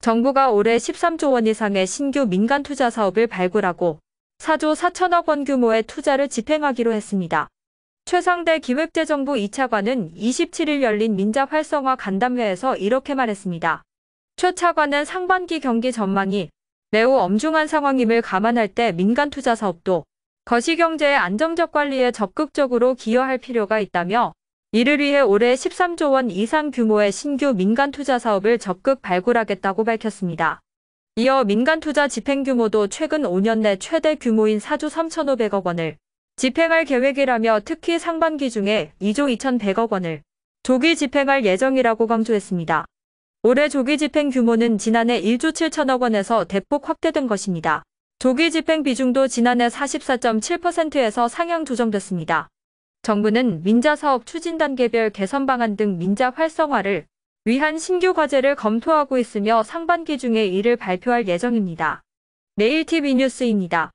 정부가 올해 13조 원 이상의 신규 민간 투자 사업을 발굴하고 4조 4천억 원 규모의 투자를 집행하기로 했습니다. 최상대 기획재정부 2차관은 27일 열린 민자 활성화 간담회에서 이렇게 말했습니다. 최 차관은 상반기 경기 전망이 매우 엄중한 상황임을 감안할 때 민간 투자 사업도 거시경제의 안정적 관리에 적극적으로 기여할 필요가 있다며 이를 위해 올해 13조 원 이상 규모의 신규 민간 투자 사업을 적극 발굴하겠다고 밝혔습니다. 이어 민간 투자 집행 규모도 최근 5년 내 최대 규모인 4조 3,500억 원을 집행할 계획이라며 특히 상반기 중에 2조 2,100억 원을 조기 집행할 예정이라고 강조했습니다. 올해 조기 집행 규모는 지난해 1조 7천억 원에서 대폭 확대된 것입니다. 조기 집행 비중도 지난해 44.7%에서 상향 조정됐습니다. 정부는 민자 사업 추진 단계별 개선 방안 등 민자 활성화를 위한 신규 과제를 검토하고 있으며 상반기 중에 이를 발표할 예정입니다. 네일TV 뉴스입니다.